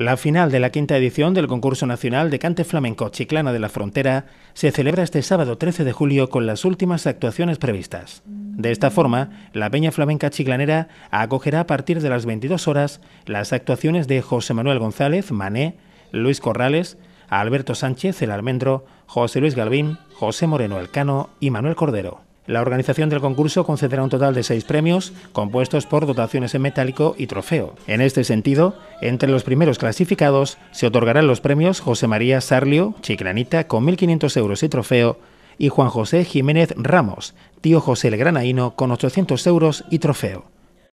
La final de la quinta edición del concurso nacional de cante flamenco Chiclana de la Frontera se celebra este sábado 13 de julio con las últimas actuaciones previstas. De esta forma, la Peña Flamenca Chiclanera acogerá a partir de las 22 horas las actuaciones de José Manuel González, Mané, Luis Corrales, Alberto Sánchez, El Almendro, José Luis Galvín, José Moreno Elcano y Manuel Cordero. La organización del concurso concederá un total de seis premios, compuestos por dotaciones en metálico y trofeo. En este sentido, entre los primeros clasificados se otorgarán los premios José María Sarlio, Chiclanita, con 1.500 euros y trofeo, y Juan José Jiménez Ramos, tío José el Granaíno, con 800 euros y trofeo.